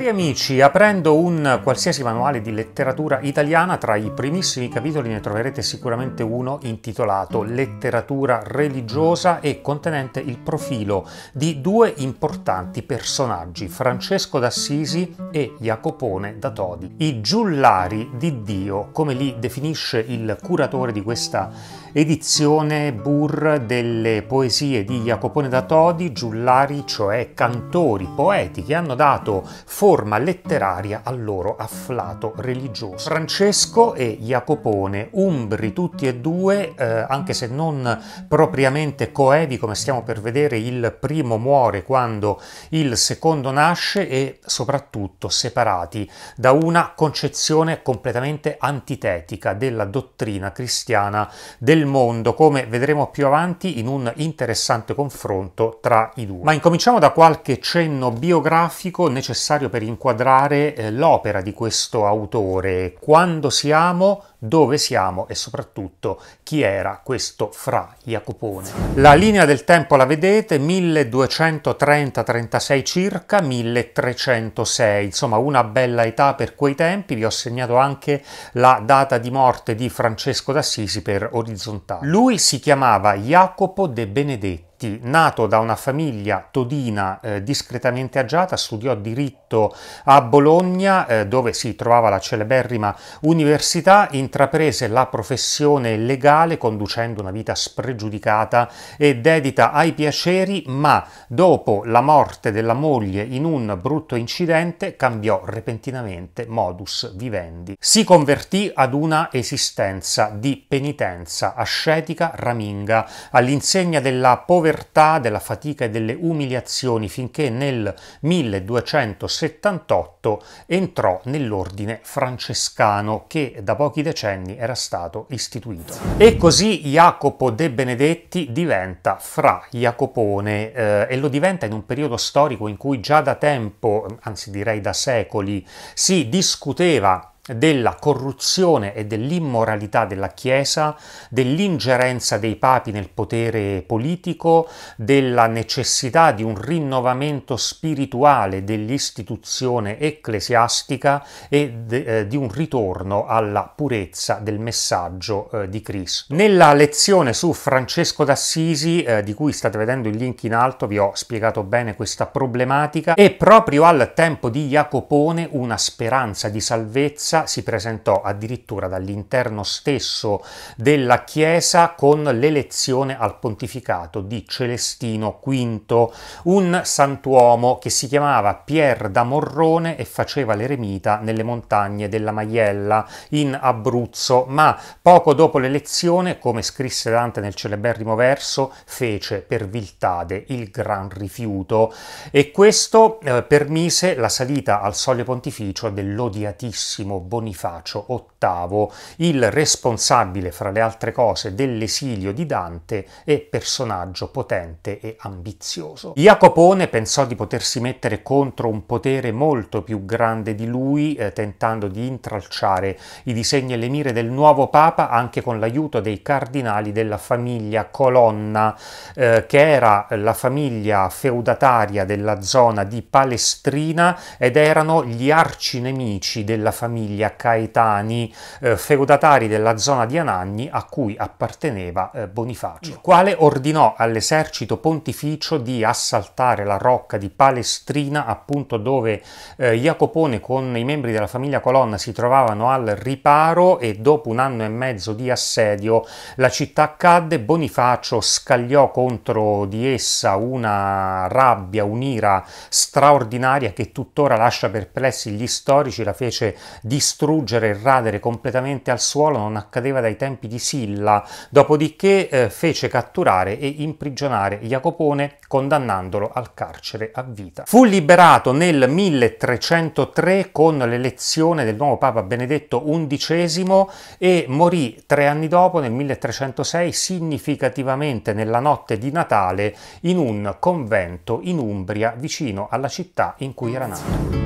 Cari amici, aprendo un qualsiasi manuale di letteratura italiana, tra i primissimi capitoli ne troverete sicuramente uno intitolato Letteratura religiosa e contenente il profilo di due importanti personaggi, Francesco d'Assisi e Jacopone da Todi, i giullari di Dio, come li definisce il curatore di questa edizione Burr delle poesie di Jacopone da Todi, giullari, cioè cantori, poeti che hanno dato forma letteraria al loro afflato religioso. Francesco e Jacopone, umbri tutti e due, eh, anche se non propriamente coevi come stiamo per vedere, il primo muore quando il secondo nasce e soprattutto separati da una concezione completamente antitetica della dottrina cristiana del del mondo, come vedremo più avanti in un interessante confronto tra i due. Ma incominciamo da qualche cenno biografico necessario per inquadrare eh, l'opera di questo autore. Quando siamo dove siamo e soprattutto chi era questo Fra Jacopone. La linea del tempo la vedete, 1230-36 circa, 1306, insomma una bella età per quei tempi, vi ho segnato anche la data di morte di Francesco d'Assisi per orizzontale. Lui si chiamava Jacopo de Benedetto Benedetti, nato da una famiglia todina eh, discretamente agiata, studiò diritto a Bologna, eh, dove si trovava la celeberrima università, intraprese la professione legale conducendo una vita spregiudicata e dedita ai piaceri, ma dopo la morte della moglie in un brutto incidente cambiò repentinamente modus vivendi. Si convertì ad una esistenza di penitenza ascetica raminga all'insegna della povertà povertà, della fatica e delle umiliazioni finché nel 1278 entrò nell'ordine francescano che da pochi decenni era stato istituito. E così Jacopo de Benedetti diventa fra Jacopone eh, e lo diventa in un periodo storico in cui già da tempo, anzi direi da secoli, si discuteva della corruzione e dell'immoralità della Chiesa, dell'ingerenza dei papi nel potere politico, della necessità di un rinnovamento spirituale dell'istituzione ecclesiastica e de, eh, di un ritorno alla purezza del messaggio eh, di Cristo. Nella lezione su Francesco d'Assisi, eh, di cui state vedendo il link in alto, vi ho spiegato bene questa problematica e proprio al tempo di Jacopone una speranza di salvezza si presentò addirittura dall'interno stesso della chiesa con l'elezione al pontificato di Celestino V, un santuomo che si chiamava Pier da Morrone e faceva l'eremita nelle montagne della Maiella in Abruzzo, ma poco dopo l'elezione, come scrisse Dante nel celeberrimo verso, fece per viltade il gran rifiuto e questo eh, permise la salita al soglio pontificio dell'odiatissimo Bonifacio VIII, il responsabile, fra le altre cose, dell'esilio di Dante e personaggio potente e ambizioso. Jacopone pensò di potersi mettere contro un potere molto più grande di lui, eh, tentando di intralciare i disegni e le mire del nuovo Papa anche con l'aiuto dei cardinali della famiglia Colonna, eh, che era la famiglia feudataria della zona di Palestrina ed erano gli arcinemici della famiglia Caetani, eh, feudatari della zona di Anagni a cui apparteneva eh, Bonifacio, il quale ordinò all'esercito pontificio di assaltare la rocca di Palestrina, appunto dove eh, Jacopone con i membri della famiglia Colonna si trovavano al riparo e dopo un anno e mezzo di assedio la città cadde, Bonifacio scagliò contro di essa una rabbia, un'ira straordinaria che tuttora lascia perplessi gli storici, la fece distruggere e radere completamente al suolo non accadeva dai tempi di Silla, dopodiché eh, fece catturare e imprigionare Jacopone condannandolo al carcere a vita. Fu liberato nel 1303 con l'elezione del nuovo Papa Benedetto XI e morì tre anni dopo, nel 1306, significativamente nella notte di Natale in un convento in Umbria vicino alla città in cui era nato.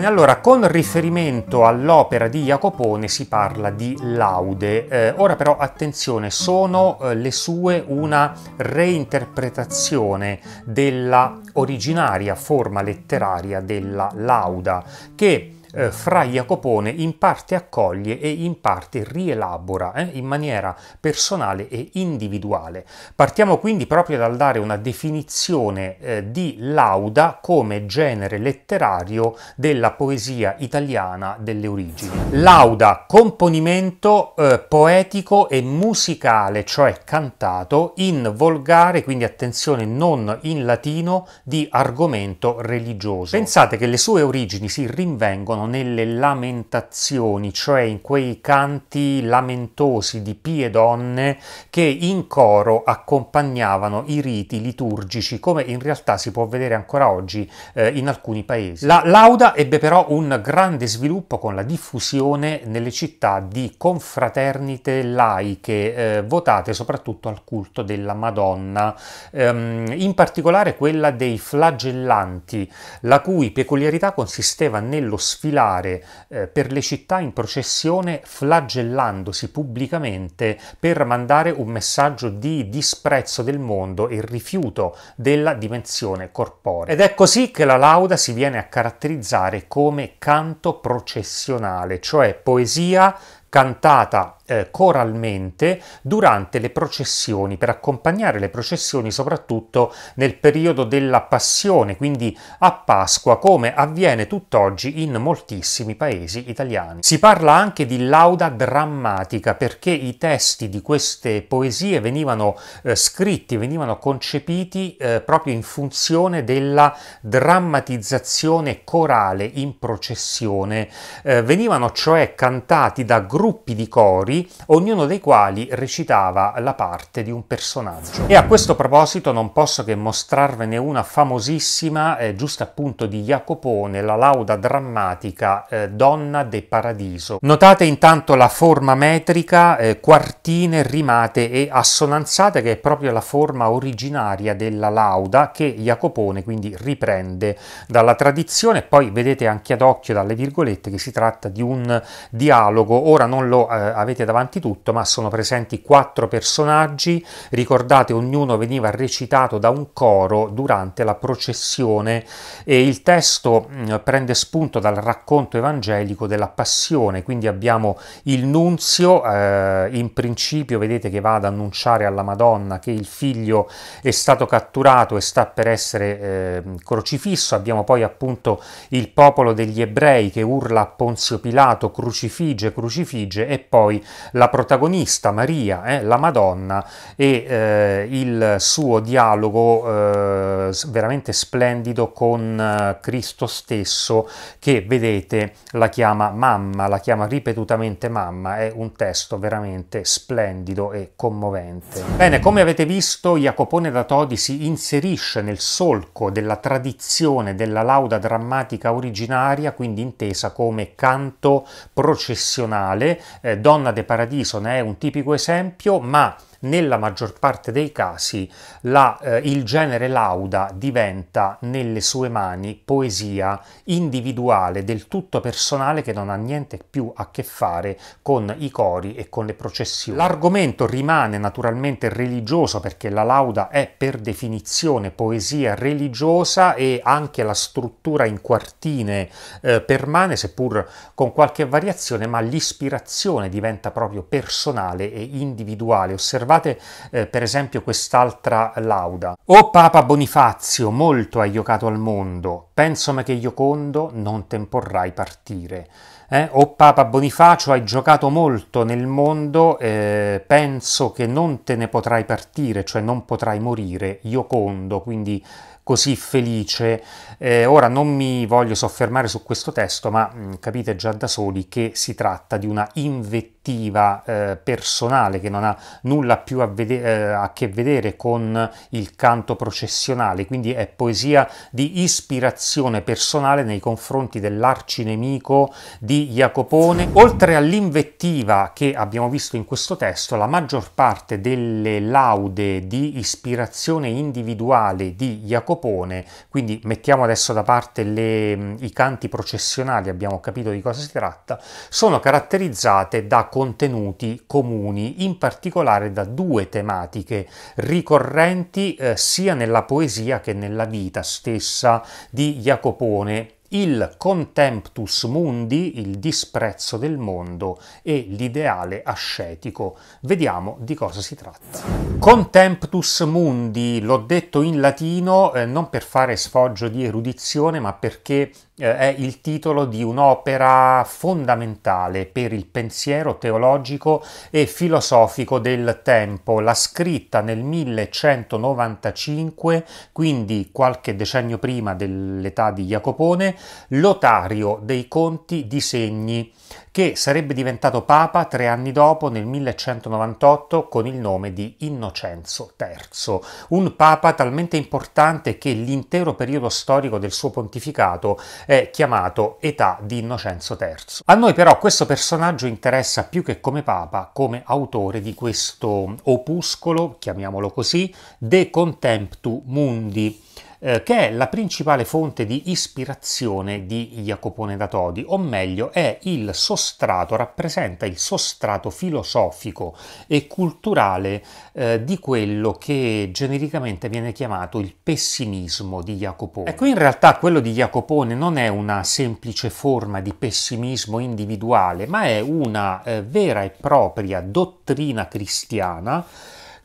Bene, allora con riferimento all'opera di Jacopone si parla di laude. Eh, ora però attenzione, sono eh, le sue una reinterpretazione della originaria forma letteraria della lauda che eh, Fra Jacopone in parte accoglie e in parte rielabora eh, in maniera personale e individuale. Partiamo quindi proprio dal dare una definizione eh, di Lauda come genere letterario della poesia italiana delle origini. Lauda, componimento eh, poetico e musicale, cioè cantato, in volgare, quindi attenzione non in latino, di argomento religioso. Pensate che le sue origini si rinvengono sono nelle lamentazioni, cioè in quei canti lamentosi di pie donne che in coro accompagnavano i riti liturgici, come in realtà si può vedere ancora oggi eh, in alcuni paesi. La lauda ebbe però un grande sviluppo con la diffusione nelle città di confraternite laiche, eh, votate soprattutto al culto della Madonna, ehm, in particolare quella dei flagellanti, la cui peculiarità consisteva nello sfidare sfilare eh, per le città in processione flagellandosi pubblicamente per mandare un messaggio di disprezzo del mondo e rifiuto della dimensione corporea. Ed è così che la lauda si viene a caratterizzare come canto processionale, cioè poesia cantata eh, coralmente durante le processioni, per accompagnare le processioni soprattutto nel periodo della passione, quindi a Pasqua, come avviene tutt'oggi in moltissimi paesi italiani. Si parla anche di lauda drammatica perché i testi di queste poesie venivano eh, scritti, venivano concepiti eh, proprio in funzione della drammatizzazione corale in processione. Eh, venivano cioè cantati da gruppi di cori ognuno dei quali recitava la parte di un personaggio. E a questo proposito non posso che mostrarvene una famosissima, eh, giusto appunto di Jacopone, la lauda drammatica eh, Donna de Paradiso. Notate intanto la forma metrica, eh, quartine, rimate e assonanzate, che è proprio la forma originaria della lauda che Jacopone quindi riprende dalla tradizione. Poi vedete anche ad occhio dalle virgolette che si tratta di un dialogo. Ora non lo eh, avete da davanti tutto, ma sono presenti quattro personaggi, ricordate ognuno veniva recitato da un coro durante la processione e il testo mm, prende spunto dal racconto evangelico della passione, quindi abbiamo il nunzio, eh, in principio vedete che va ad annunciare alla Madonna che il figlio è stato catturato e sta per essere eh, crocifisso, abbiamo poi appunto il popolo degli ebrei che urla a Ponzio Pilato crucifige, crucifige e poi la protagonista Maria, eh, la Madonna, e eh, il suo dialogo eh, veramente splendido con eh, Cristo stesso che vedete la chiama mamma, la chiama ripetutamente mamma, è un testo veramente splendido e commovente. Bene, come avete visto Jacopone da Todi si inserisce nel solco della tradizione della lauda drammatica originaria, quindi intesa come canto processionale, eh, donna del Paradiso ne è un tipico esempio, ma nella maggior parte dei casi la, eh, il genere lauda diventa nelle sue mani poesia individuale, del tutto personale, che non ha niente più a che fare con i cori e con le processioni. L'argomento rimane naturalmente religioso perché la lauda è per definizione poesia religiosa e anche la struttura in quartine eh, permane, seppur con qualche variazione, ma l'ispirazione diventa proprio personale e individuale. Osservate Osservate eh, per esempio quest'altra lauda. O Papa Bonifazio, molto hai giocato al mondo, pensome che Iocondo non temporrai partire. Eh? O Papa Bonifacio, hai giocato molto nel mondo, eh, penso che non te ne potrai partire, cioè non potrai morire. Iocondo, quindi così felice. Eh, ora non mi voglio soffermare su questo testo, ma mh, mm, capite già da soli che si tratta di una invettiva eh, personale che non ha nulla più a, vede- eh, a che vedere con il canto processionale, quindi è poesia di ispirazione personale nei confronti dell'arcinemico di Jacopone. Oltre all'invettiva che abbiamo visto in questo testo, la maggior parte delle laude di ispirazione individuale di Jacopone propone. Quindi mettiamo adesso da parte le, mm, i canti processionali, abbiamo capito di cosa si tratta, sono caratterizzate da contenuti comuni, in particolare da due tematiche ricorrenti eh, sia nella poesia che nella vita stessa di Jacopone il contemptus mundi, il disprezzo del mondo e l'ideale ascetico. Vediamo di cosa si tratta. Contemptus mundi, l'ho detto in latino eh, non per fare sfoggio di erudizione, ma perché eh, è il titolo di un'opera fondamentale per il pensiero teologico e filosofico del tempo, la scritta nel 1195, quindi qualche decennio prima dell'età di Jacopone, Lotario dei Conti di Segni, che sarebbe diventato papa tre anni dopo, nel 1198, con il nome di Innocenzo III, un papa talmente importante che l'intero periodo storico del suo pontificato è chiamato età di Innocenzo III. A noi però questo personaggio interessa più che come papa, come autore di questo opuscolo, chiamiamolo così, De Contemptu Mundi eh, che è la principale fonte di ispirazione di Jacopone da Todi, o meglio è il sostrato, rappresenta il sostrato filosofico e culturale eh, di quello che genericamente viene chiamato il pessimismo di Jacopone. Ecco, in realtà quello di Jacopone non è una semplice forma di pessimismo individuale, ma è una eh, vera e propria dottrina cristiana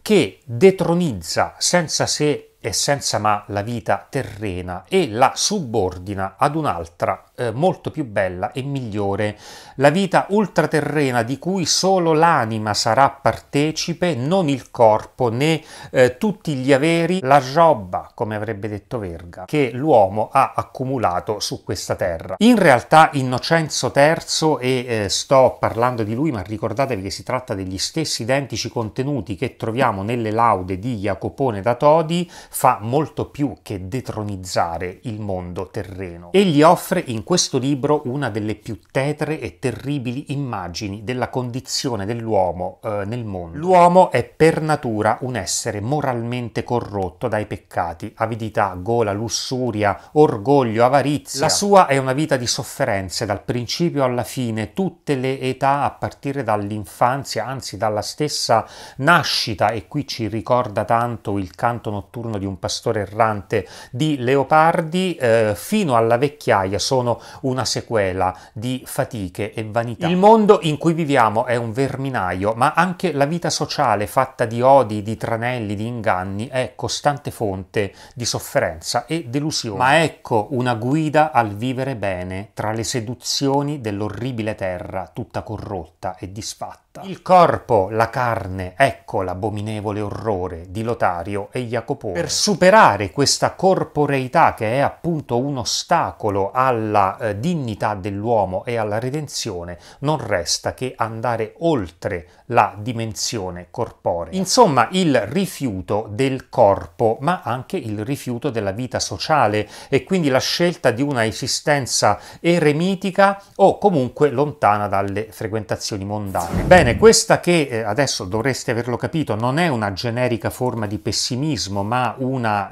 che detronizza senza se e senza ma la vita terrena e la subordina ad un'altra eh, molto più bella e migliore. La vita ultraterrena di cui solo l'anima sarà partecipe, non il corpo né eh, tutti gli averi, la giobba, come avrebbe detto Verga, che l'uomo ha accumulato su questa terra. In realtà Innocenzo III, e eh, sto parlando di lui, ma ricordatevi che si tratta degli stessi identici contenuti che troviamo nelle laude di Jacopone da Todi, fa molto più che detronizzare il mondo terreno. Egli offre in questo libro una delle più tetre e terribili immagini della condizione dell'uomo eh, nel mondo. L'uomo è per natura un essere moralmente corrotto dai peccati, avidità, gola, lussuria, orgoglio, avarizia. La sua è una vita di sofferenze dal principio alla fine, tutte le età a partire dall'infanzia, anzi dalla stessa nascita, e qui ci ricorda tanto il canto notturno di un pastore errante di Leopardi, eh, fino alla vecchiaia sono una sequela di fatiche e vanità. Il mondo in cui viviamo è un verminaio, ma anche la vita sociale fatta di odi, di tranelli, di inganni è costante fonte di sofferenza e delusione. Ma ecco una guida al vivere bene tra le seduzioni dell'orribile terra tutta corrotta e disfatta fatta. Il corpo, la carne, ecco l'abominevole orrore di Lotario e Jacopone. Per superare questa corporeità che è appunto un ostacolo alla eh, dignità dell'uomo e alla redenzione, non resta che andare oltre la dimensione corporea. Insomma, il rifiuto del corpo, ma anche il rifiuto della vita sociale e quindi la scelta di una esistenza eremitica o comunque lontana dalle frequentazioni mondane. Bene, Bene, questa che eh, adesso dovreste averlo capito non è una generica forma di pessimismo, ma una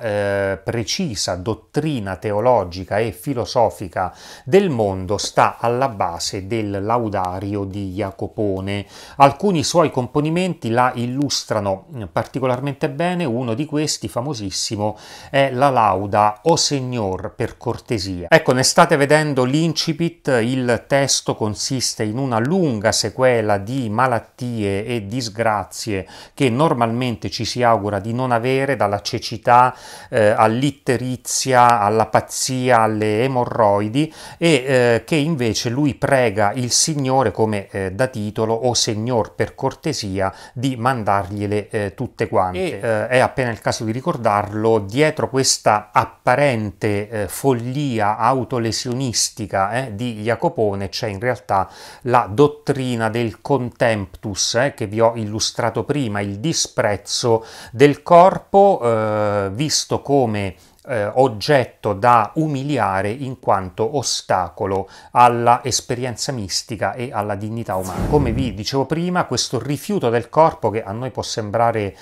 eh, precisa dottrina teologica e filosofica del mondo sta alla base del Laudario di Jacopone. Alcuni suoi componimenti la illustrano mm, particolarmente bene, uno di questi famosissimo è la lauda O Signor per cortesia. Ecco, ne state vedendo l'incipit, il testo consiste in una lunga sequela di malattie e disgrazie che normalmente ci si augura di non avere, dalla cecità eh, all'itterizia, alla pazzia, alle emorroidi e eh, che invece lui prega il Signore come eh, da titolo o Signor per cortesia di mandargliele eh, tutte quante. E, eh, è appena il caso di ricordarlo, dietro questa apparente eh, follia autolesionistica di Jacopone c'è in realtà la dottrina del contesto emptus eh, che vi ho illustrato prima, il disprezzo del corpo eh, visto come eh, oggetto da umiliare in quanto ostacolo alla esperienza mistica e alla dignità umana. Come vi dicevo prima, questo rifiuto del corpo che a noi può sembrare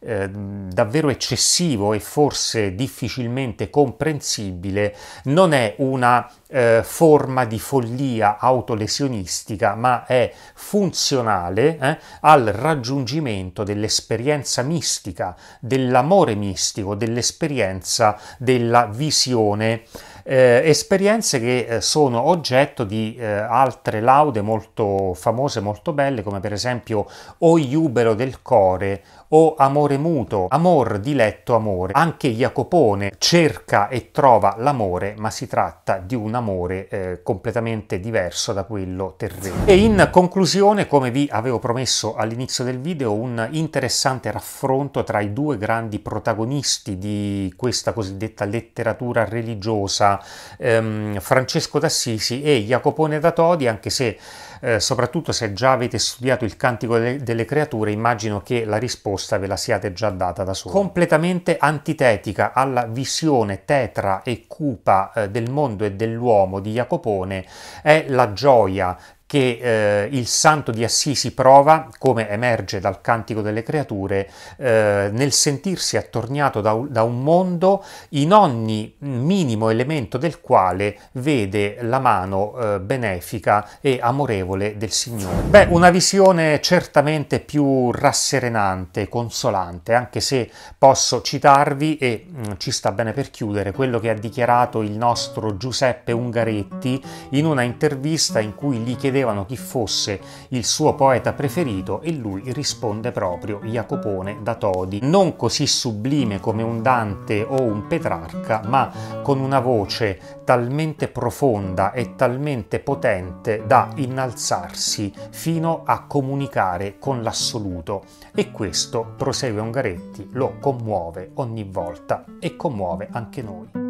eh, davvero eccessivo e forse difficilmente comprensibile, non è una eh, forma di follia autolesionistica, ma è funzionale eh, al raggiungimento dell'esperienza mistica, dell'amore mistico, dell'esperienza della visione. Eh, esperienze che eh, sono oggetto di eh, altre laude molto famose, molto belle, come per esempio O Iubero del Core o amore muto, amor diletto amore. Anche Jacopone cerca e trova l'amore, ma si tratta di un amore eh, completamente diverso da quello terreno. E in conclusione, come vi avevo promesso all'inizio del video, un interessante raffronto tra i due grandi protagonisti di questa cosiddetta letteratura religiosa, ehm, Francesco d'Assisi e Jacopone da Todi, anche se eh, soprattutto se già avete studiato il cantico delle, delle creature, immagino che la risposta ve la siate già data da solo. Completamente antitetica alla visione tetra e cupa eh, del mondo e dell'uomo di Jacopone è la gioia che eh, il santo di Assisi prova, come emerge dal Cantico delle Creature, eh, nel sentirsi attorniato da, da un mondo in ogni minimo elemento del quale vede la mano eh, benefica e amorevole del Signore. Beh, una visione certamente più rasserenante, consolante, anche se posso citarvi, e mh, mm, ci sta bene per chiudere, quello che ha dichiarato il nostro Giuseppe Ungaretti in una intervista in cui gli chiedeva chiedevano chi fosse il suo poeta preferito e lui risponde proprio Jacopone da Todi, non così sublime come un Dante o un Petrarca, ma con una voce talmente profonda e talmente potente da innalzarsi fino a comunicare con l'assoluto e questo, prosegue Ungaretti, lo commuove ogni volta e commuove anche noi.